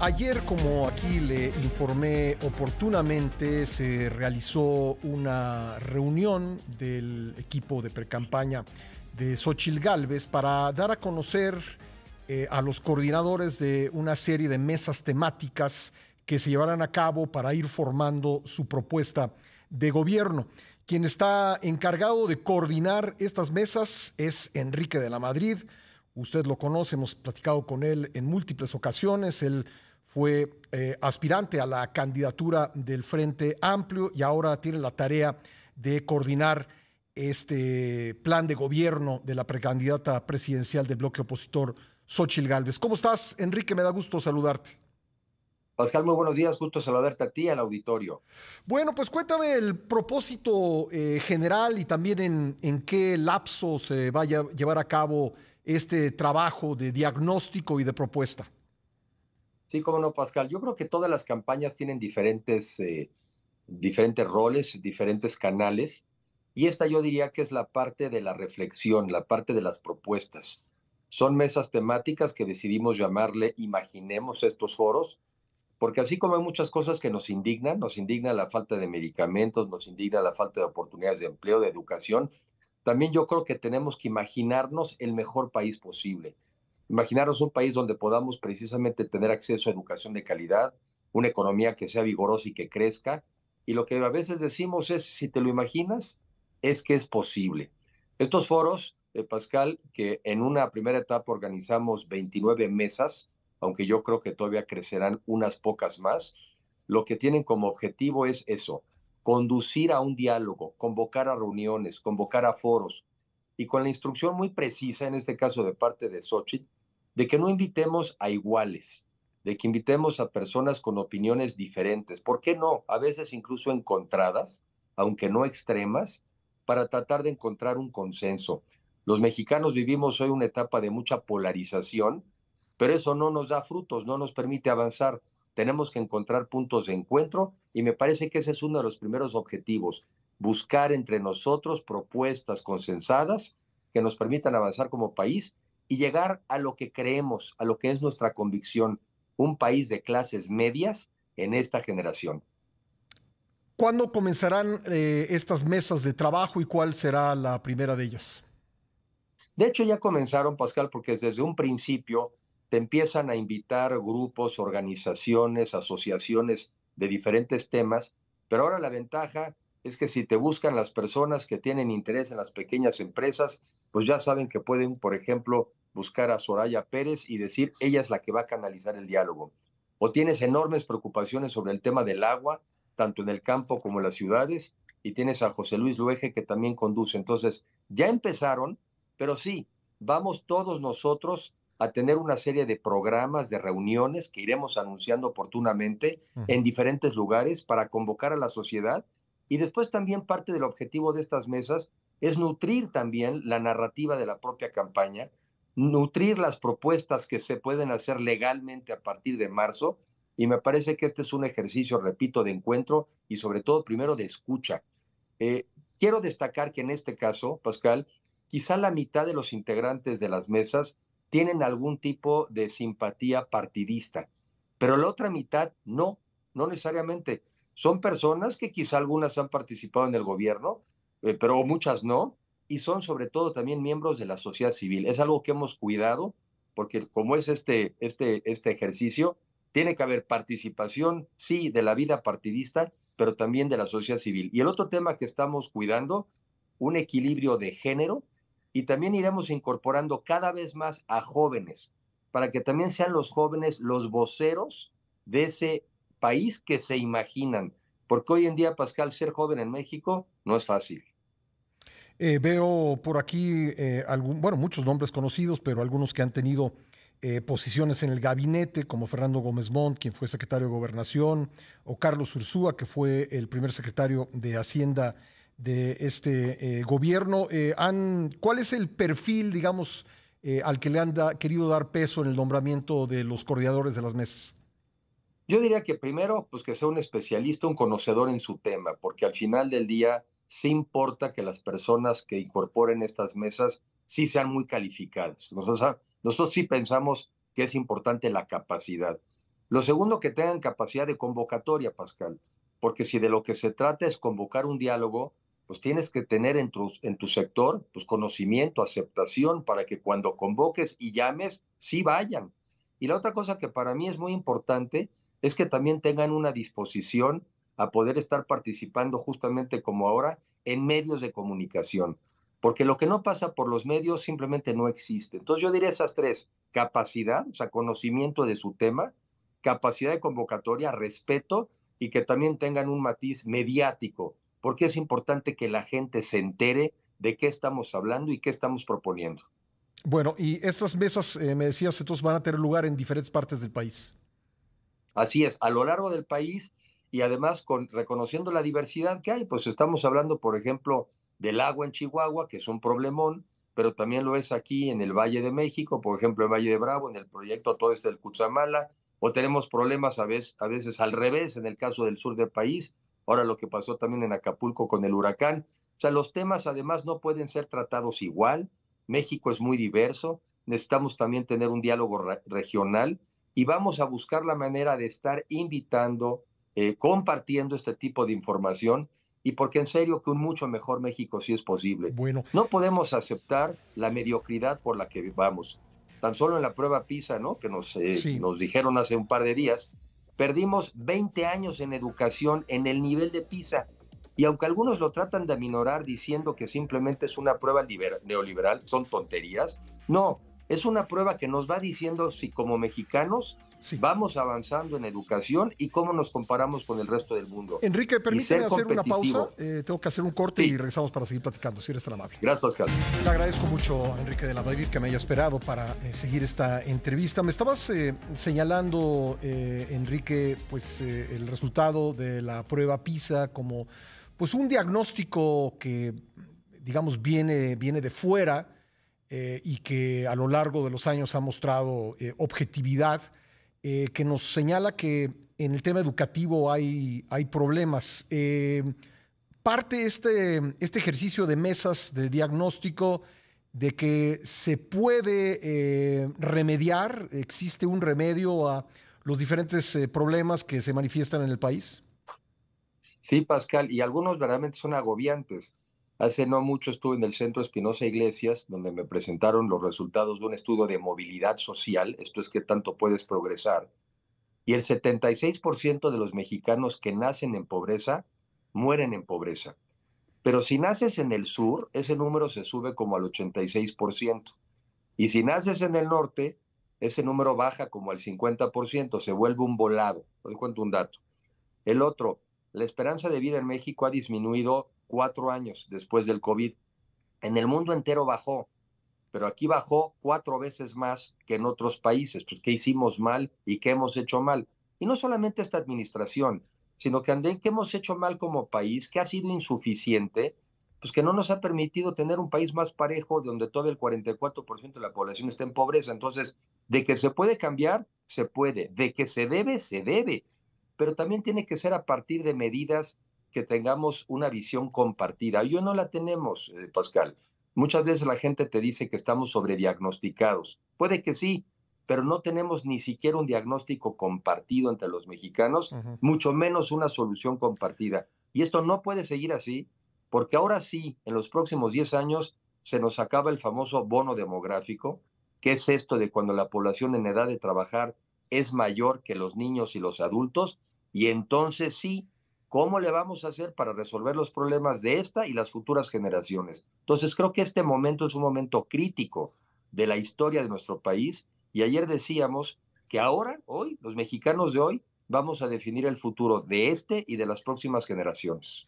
ayer como aquí le informé oportunamente, se realizó una reunión del equipo de precampaña de Xochil Galvez para dar a conocer eh, a los coordinadores de una serie de mesas temáticas que se llevarán a cabo para ir formando su propuesta de gobierno. Quien está encargado de coordinar estas mesas es Enrique de la Madrid. Usted lo conoce, hemos platicado con él en múltiples ocasiones. Él fue eh, aspirante a la candidatura del Frente Amplio y ahora tiene la tarea de coordinar este plan de gobierno de la precandidata presidencial del bloque opositor, Xochil Gálvez. ¿Cómo estás, Enrique? Me da gusto saludarte. Pascal, muy buenos días, gusto saludarte a ti al auditorio. Bueno, pues cuéntame el propósito eh, general y también en, en, qué lapso se vaya a llevar a cabo este trabajo de diagnóstico y de propuesta. Sí, cómo no, Pascal. Yo creo que todas las campañas tienen diferentes, eh, diferentes roles, diferentes canales. Y esta yo diría que es la parte de la reflexión, la parte de las propuestas. Son mesas temáticas que decidimos llamarle Imaginemos estos foros, porque así como hay muchas cosas que nos indignan, nos indigna la falta de medicamentos, nos indigna la falta de oportunidades de empleo, de educación, también yo creo que tenemos que imaginarnos el mejor país posible. Imaginaros un país donde podamos precisamente tener acceso a educación de calidad, una economía que sea vigorosa y que crezca. Y lo que a veces decimos es, si te lo imaginas, es que es posible. Estos foros, eh, Pascal, que en una primera etapa organizamos 29 mesas, aunque yo creo que todavía crecerán unas pocas más, lo que tienen como objetivo es eso, conducir a un diálogo, convocar a reuniones, convocar a foros y con la instrucción muy precisa, en este caso de parte de Sochi, de que no invitemos a iguales, de que invitemos a personas con opiniones diferentes, ¿por qué no? A veces incluso encontradas, aunque no extremas, para tratar de encontrar un consenso. Los mexicanos vivimos hoy una etapa de mucha polarización, pero eso no nos da frutos, no nos permite avanzar. Tenemos que encontrar puntos de encuentro y me parece que ese es uno de los primeros objetivos, buscar entre nosotros propuestas consensadas que nos permitan avanzar como país y llegar a lo que creemos, a lo que es nuestra convicción, un país de clases medias en esta generación. ¿Cuándo comenzarán eh, estas mesas de trabajo y cuál será la primera de ellas? De hecho, ya comenzaron, Pascal, porque desde un principio te empiezan a invitar grupos, organizaciones, asociaciones de diferentes temas, pero ahora la ventaja es que si te buscan las personas que tienen interés en las pequeñas empresas, pues ya saben que pueden, por ejemplo, buscar a Soraya Pérez y decir, ella es la que va a canalizar el diálogo. O tienes enormes preocupaciones sobre el tema del agua, tanto en el campo como en las ciudades, y tienes a José Luis Luege que también conduce. Entonces, ya empezaron, pero sí, vamos todos nosotros a tener una serie de programas, de reuniones que iremos anunciando oportunamente en diferentes lugares para convocar a la sociedad y después también parte del objetivo de estas mesas es nutrir también la narrativa de la propia campaña, nutrir las propuestas que se pueden hacer legalmente a partir de marzo. Y me parece que este es un ejercicio, repito, de encuentro y sobre todo primero de escucha. Eh, quiero destacar que en este caso, Pascal, quizá la mitad de los integrantes de las mesas tienen algún tipo de simpatía partidista, pero la otra mitad no, no necesariamente. Son personas que quizá algunas han participado en el gobierno, eh, pero muchas no, y son sobre todo también miembros de la sociedad civil. Es algo que hemos cuidado, porque como es este, este, este ejercicio, tiene que haber participación, sí, de la vida partidista, pero también de la sociedad civil. Y el otro tema que estamos cuidando, un equilibrio de género, y también iremos incorporando cada vez más a jóvenes, para que también sean los jóvenes los voceros de ese país que se imaginan, porque hoy en día, Pascal, ser joven en México no es fácil. Eh, veo por aquí, eh, bueno, muchos nombres conocidos, pero algunos que han tenido eh, posiciones en el gabinete, como Fernando Gómez Montt, quien fue secretario de Gobernación, o Carlos Ursúa, que fue el primer secretario de Hacienda de este gobierno. ¿Cuál es el perfil, digamos, al que le han querido dar peso en el nombramiento de los coordinadores de las mesas? Yo diría que primero, pues que sea un especialista, un conocedor en su tema, porque al final del día sí importa que las personas que incorporen estas mesas sí sean muy calificadas. Nosotros, nosotros sí pensamos que es importante la capacidad. Lo segundo, que tengan capacidad de convocatoria, Pascal, porque si de lo que se trata es convocar un diálogo, pues tienes que tener en tu, en tu sector pues conocimiento, aceptación, para que cuando convoques y llames, sí vayan. Y la otra cosa que para mí es muy importante es que también tengan una disposición a poder estar participando justamente como ahora en medios de comunicación. Porque lo que no pasa por los medios simplemente no existe. Entonces yo diría esas tres, capacidad, o sea, conocimiento de su tema, capacidad de convocatoria, respeto y que también tengan un matiz mediático, porque es importante que la gente se entere de qué estamos hablando y qué estamos proponiendo. Bueno, y estas mesas, eh, me decías, entonces van a tener lugar en diferentes partes del país. Así es, a lo largo del país y además con, reconociendo la diversidad que hay, pues estamos hablando, por ejemplo, del agua en Chihuahua, que es un problemón, pero también lo es aquí en el Valle de México, por ejemplo, el Valle de Bravo, en el proyecto todo este del Cuchamala, o tenemos problemas a veces, a veces al revés en el caso del sur del país, ahora lo que pasó también en Acapulco con el huracán. O sea, los temas además no pueden ser tratados igual, México es muy diverso, necesitamos también tener un diálogo regional y vamos a buscar la manera de estar invitando, eh, compartiendo este tipo de información y porque en serio que un mucho mejor México sí es posible. Bueno. No podemos aceptar la mediocridad por la que vivamos. Tan solo en la prueba PISA, ¿no? Que nos, eh, nos dijeron hace un par de días, perdimos 20 años en educación en el nivel de PISA. Y aunque algunos lo tratan de aminorar diciendo que simplemente es una prueba neoliberal, son tonterías. No, es una prueba que nos va diciendo si como mexicanos vamos avanzando en educación y cómo nos comparamos con el resto del mundo. Enrique, permíteme hacer una pausa. Eh, tengo que hacer un corte y regresamos para seguir platicando, si eres tan amable. Gracias, Oscar. Te agradezco mucho, Enrique de la Madrid, que me haya esperado para eh, seguir esta entrevista. Me estabas eh, señalando, Enrique, pues el resultado de la prueba PISA como pues un diagnóstico que digamos viene, viene de fuera eh, y que a lo largo de los años ha mostrado eh, objetividad, eh, que nos señala que en el tema educativo hay, problemas. parte este, este ejercicio de mesas de diagnóstico de que se puede remediar, existe un remedio a los diferentes problemas que se manifiestan en el país. Sí, Pascal, y algunos verdaderamente son agobiantes. Hace no mucho estuve en el Centro Espinosa Iglesias, donde me presentaron los resultados de un estudio de movilidad social, esto es que tanto puedes progresar, y el 76% de los mexicanos que nacen en pobreza mueren en pobreza. Pero si naces en el sur, ese número se sube como al 86%. Y si naces en el norte, ese número baja como al 50%, se vuelve un volado. Os cuento un dato. El otro, la esperanza de vida en México ha disminuido cuatro años después del COVID. En el mundo entero bajó, pero aquí bajó cuatro veces más que en otros países. Pues, ¿qué hicimos mal y qué hemos hecho mal? Y no solamente esta administración, sino que andén, ¿qué hemos hecho mal como país? que ha sido insuficiente? Pues que no nos ha permitido tener un país más parejo, donde todo el 44% de la población está en pobreza. Entonces, de que se puede cambiar, se puede. De que se debe, se debe. Pero también tiene que ser a partir de medidas que tengamos una visión compartida. Yo no la tenemos, eh, Pascal. Muchas veces la gente te dice que estamos sobrediagnosticados. Puede que sí, pero no tenemos ni siquiera un diagnóstico compartido entre los mexicanos, mucho menos una solución compartida. Y esto no puede seguir así, porque ahora sí, en los próximos 10 años, se nos acaba el famoso bono demográfico, que es esto de cuando la población en edad de trabajar es mayor que los niños y los adultos, y entonces sí, ¿Cómo le vamos a hacer para resolver los problemas de esta y las futuras generaciones? Entonces creo que este momento es un momento crítico de la historia de nuestro país y ayer decíamos que ahora, hoy, los mexicanos de hoy, vamos a definir el futuro de este y de las próximas generaciones.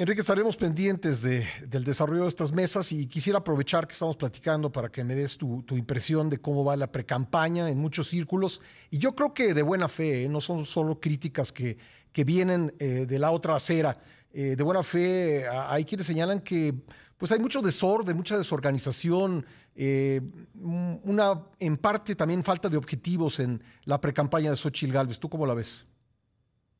Enrique, estaremos pendientes del desarrollo de estas mesas y quisiera aprovechar que estamos platicando para que me des tu, impresión de cómo va la precampaña en muchos círculos. Y yo creo que de buena fe, ¿eh? no son solo críticas que, vienen eh, de la otra acera. Eh, de buena fe, hay quienes señalan que pues hay mucho desorden, mucha desorganización, una en parte también falta de objetivos en la precampaña de Xochitl Galvez. ¿Tú cómo la ves?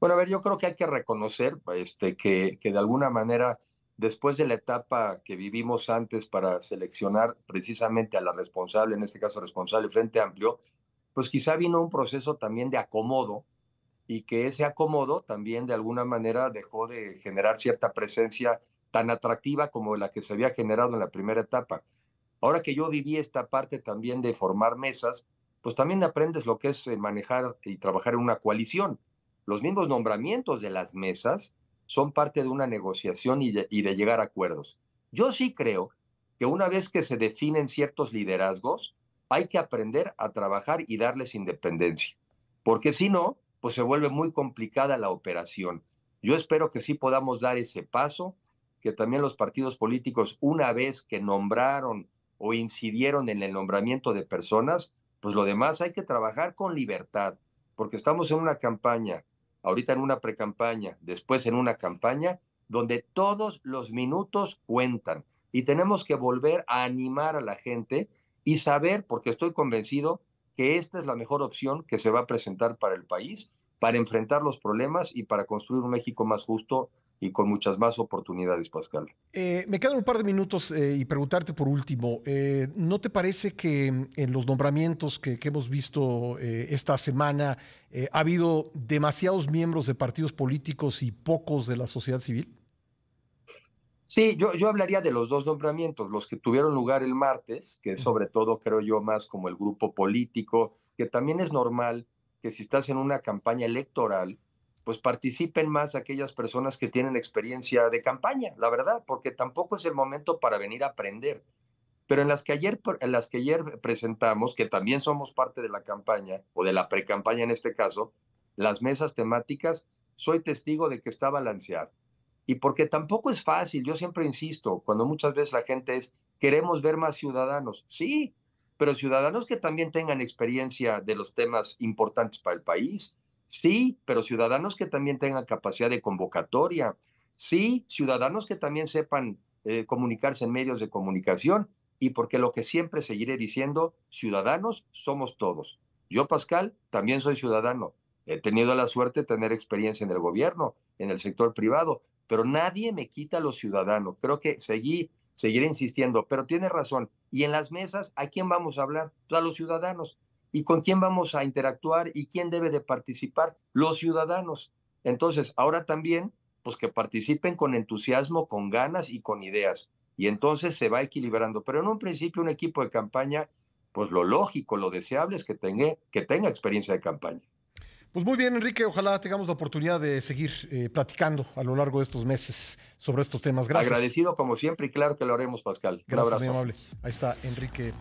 Bueno, a ver, yo creo que hay que reconocer este, que, que de alguna manera, después de la etapa que vivimos antes para seleccionar precisamente a la responsable, en este caso responsable Frente Amplio, pues quizá vino un proceso también de acomodo y que ese acomodo también de alguna manera dejó de generar cierta presencia tan atractiva como la que se había generado en la primera etapa. Ahora que yo viví esta parte también de formar mesas, pues también aprendes lo que es eh, manejar y trabajar en una coalición. Los mismos nombramientos de las mesas son parte de una negociación y de, llegar a acuerdos. Yo sí creo que una vez que se definen ciertos liderazgos, hay que aprender a trabajar y darles independencia, porque si no, pues se vuelve muy complicada la operación. Yo espero que sí podamos dar ese paso, que también los partidos políticos, una vez que nombraron o incidieron en el nombramiento de personas, pues lo demás hay que trabajar con libertad, porque estamos en una campaña ahorita en una precampaña, después en una campaña, donde todos los minutos cuentan. Y tenemos que volver a animar a la gente y saber, porque estoy convencido que esta es la mejor opción que se va a presentar para el país, para enfrentar los problemas y para construir un México más justo y con muchas más oportunidades, Pascal. Eh, me quedan un par de minutos eh, y preguntarte por último, eh, ¿no te parece que en los nombramientos que, hemos visto esta semana ha habido demasiados miembros de partidos políticos y pocos de la sociedad civil? Sí, yo, yo hablaría de los dos nombramientos, los que tuvieron lugar el martes, que sobre todo creo yo más como el grupo político, que también es normal que si estás en una campaña electoral, pues participen más aquellas personas que tienen experiencia de campaña, la verdad, porque tampoco es el momento para venir a aprender. Pero en las que ayer, en las que ayer presentamos, que también somos parte de la campaña, o de la precampaña en este caso, las mesas temáticas, soy testigo de que está balanceado. Y porque tampoco es fácil, yo siempre insisto, cuando muchas veces la gente es, queremos ver más ciudadanos, sí, pero ciudadanos que también tengan experiencia de los temas importantes para el país, Sí, pero ciudadanos que también tengan capacidad de convocatoria. Sí, ciudadanos que también sepan eh, comunicarse en medios de comunicación. Y porque lo que siempre seguiré diciendo, ciudadanos somos todos. Yo, Pascal, también soy ciudadano. He tenido la suerte de tener experiencia en el gobierno, en el sector privado, pero nadie me quita a los ciudadanos. Creo que seguí, seguiré insistiendo, pero tiene razón. Y en las mesas, ¿a quién vamos a hablar? Pues, a los ciudadanos y con quién vamos a interactuar y quién debe de participar, los ciudadanos. Entonces, ahora también, pues que participen con entusiasmo, con ganas y con ideas. Y entonces se va equilibrando. Pero en un principio un equipo de campaña, pues lo lógico, lo deseable es que tenga, que tenga experiencia de campaña. Pues muy bien, Enrique, ojalá tengamos la oportunidad de seguir eh, platicando a lo largo de estos meses sobre estos temas. Gracias. Agradecido como siempre y claro que lo haremos, Pascal. Gracias, Un abrazo. Muy amable. Ahí está Enrique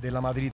de la Madrid.